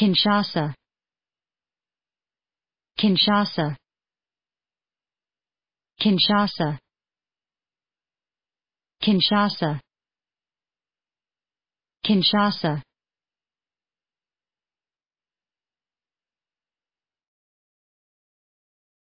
Kinshasa Kinshasa Kinshasa Kinshasa Kinshasa